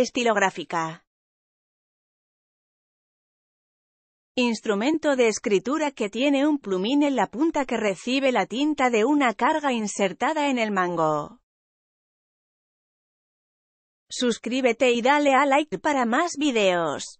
Estilográfica. Instrumento de escritura que tiene un plumín en la punta que recibe la tinta de una carga insertada en el mango. Suscríbete y dale a like para más videos.